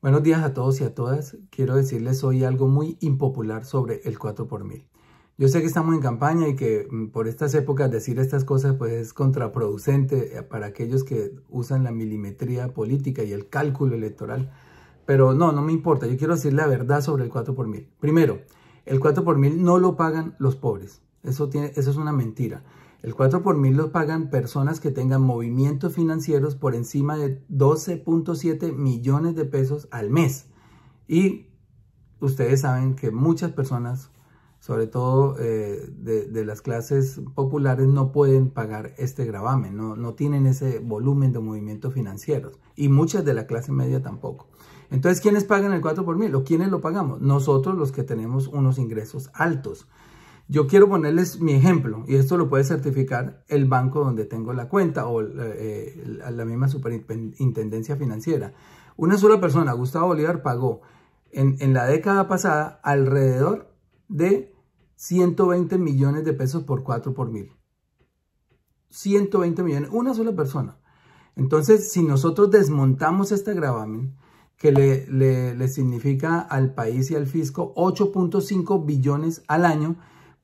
Buenos días a todos y a todas. Quiero decirles hoy algo muy impopular sobre el 4 por 1000. Yo sé que estamos en campaña y que mm, por estas épocas decir estas cosas pues es contraproducente eh, para aquellos que usan la milimetría política y el cálculo electoral. Pero no, no me importa. Yo quiero decir la verdad sobre el 4 por 1000. Primero, el 4 por 1000 no lo pagan los pobres. Eso, tiene, eso es una mentira. El 4 por mil lo pagan personas que tengan movimientos financieros por encima de 12.7 millones de pesos al mes. Y ustedes saben que muchas personas, sobre todo eh, de, las clases populares, no pueden pagar este gravamen, no, no tienen ese volumen de movimientos financieros. Y muchas de la clase media tampoco. Entonces, ¿quiénes pagan el 4 por mil? ¿O quiénes lo pagamos? Nosotros los que tenemos unos ingresos altos. Yo quiero ponerles mi ejemplo y esto lo puede certificar el banco donde tengo la cuenta o eh, eh, la misma superintendencia financiera. Una sola persona, Gustavo Bolívar, pagó en, la década pasada alrededor de 120 millones de pesos por 4 por mil. 120 millones, una sola persona. Entonces, si nosotros desmontamos este gravamen, que le, le significa al país y al fisco 8.5 billones al año,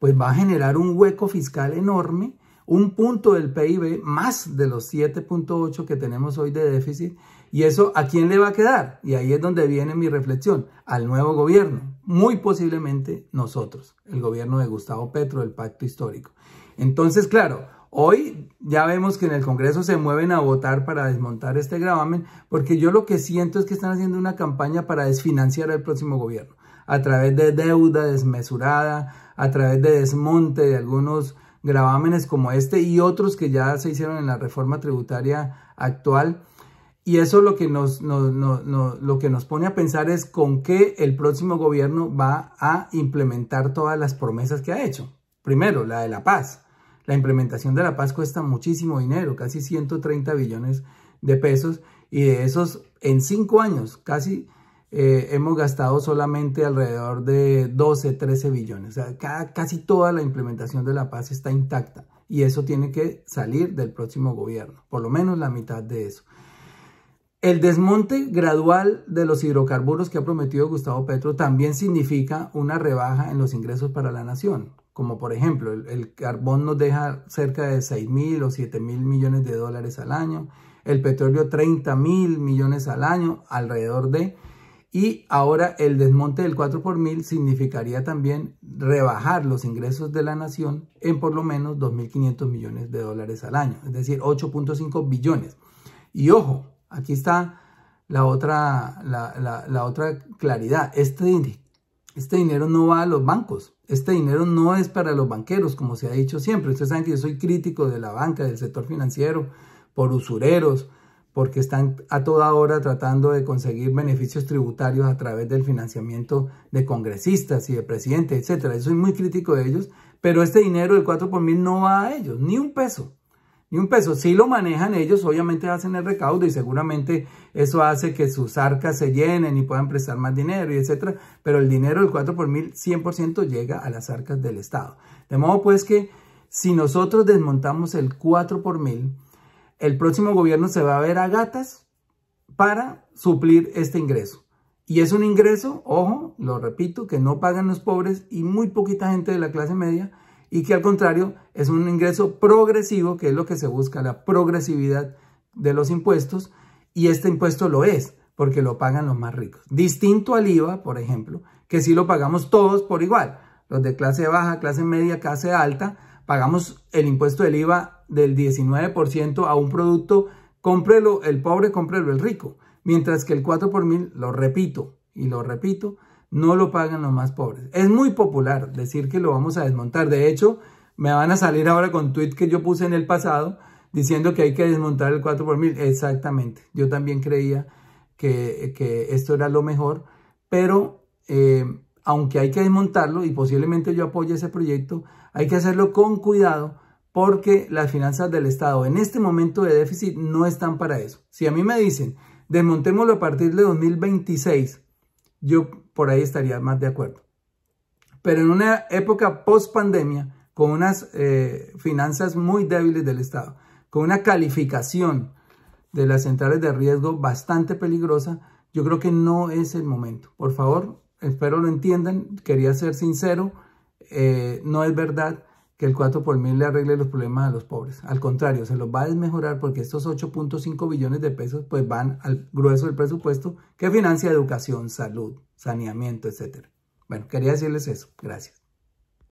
pues va a generar un hueco fiscal enorme, un punto del PIB más de los 7.8 que tenemos hoy de déficit. ¿Y eso a quién le va a quedar? Y ahí es donde viene mi reflexión, al nuevo gobierno, muy posiblemente nosotros, el gobierno de Gustavo Petro, el pacto histórico. Entonces, claro, Hoy ya vemos que en el Congreso se mueven a votar para desmontar este gravamen, porque yo lo que siento es que están haciendo una campaña para desfinanciar al próximo gobierno a través de deuda desmesurada, a través de desmonte de algunos gravámenes como este y otros que ya se hicieron en la reforma tributaria actual. Y eso lo que nos, lo que nos pone a pensar es con qué el próximo gobierno va a implementar todas las promesas que ha hecho. Primero, la de la paz. La implementación de la paz cuesta muchísimo dinero, casi 130 billones de pesos, y de esos en cinco años, casi eh, hemos gastado solamente alrededor de 12, 13 billones. casi toda la implementación de la paz está intacta y eso tiene que salir del próximo gobierno, por lo menos la mitad de eso. El desmonte gradual de los hidrocarburos que ha prometido Gustavo Petro también significa una rebaja en los ingresos para la nación, como por ejemplo el, el carbón nos deja cerca de 6 mil o 7 mil millones de dólares al año, el petróleo 30 mil millones al año, alrededor de y ahora el desmonte del 4 por mil significaría también rebajar los ingresos de la nación en por lo menos 2.500 millones de dólares al año, es decir, 8.5 billones. Y ojo, aquí está la otra, la, otra claridad. Este, este dinero no va a los bancos, este dinero no es para los banqueros, como se ha dicho siempre. Ustedes saben que yo soy crítico de la banca, del sector financiero, por usureros, porque están a toda hora tratando de conseguir beneficios tributarios a través del financiamiento de congresistas y de presidentes, etc. Yo soy muy crítico de ellos, pero este dinero del 4 por mil no va a ellos, ni un peso. Ni un peso. Si lo manejan ellos, obviamente hacen el recaudo y seguramente eso hace que sus arcas se llenen y puedan prestar más dinero y etcétera. Pero el dinero del 4 por mil 100% llega a las arcas del Estado. De modo pues que si nosotros desmontamos el 4 por mil, el próximo gobierno se va a ver a gatas para suplir este ingreso. Y es un ingreso, ojo, lo repito, que no pagan los pobres y muy poquita gente de la clase media, y que al contrario es un ingreso progresivo, que es lo que se busca, la progresividad de los impuestos, y este impuesto lo es, porque lo pagan los más ricos. Distinto al IVA, por ejemplo, que sí lo pagamos todos por igual, los de clase baja, clase media, clase alta, pagamos el impuesto del IVA del 19% a un producto, cómprelo el pobre, cómprelo el rico. Mientras que el 4 por mil, lo repito y lo repito, no lo pagan los más pobres. Es muy popular decir que lo vamos a desmontar. De hecho, me van a salir ahora con tweet que yo puse en el pasado diciendo que hay que desmontar el 4 por mil. Exactamente. Yo también creía que, esto era lo mejor, pero eh, aunque hay que desmontarlo y posiblemente yo apoye ese proyecto, hay que hacerlo con cuidado porque las finanzas del Estado en este momento de déficit no están para eso. Si a mí me dicen, desmontémoslo a partir de 2026, yo por ahí estaría más de acuerdo. Pero en una época post pandemia, con unas eh, finanzas muy débiles del Estado, con una calificación de las centrales de riesgo bastante peligrosa, yo creo que no es el momento. Por favor, espero lo entiendan, quería ser sincero, eh, no es verdad que el 4 por mil le arregle los problemas a los pobres. Al contrario, se los va a desmejorar porque estos 8.5 billones de pesos pues van al grueso del presupuesto que financia educación, salud, saneamiento, etc. Bueno, quería decirles eso. Gracias.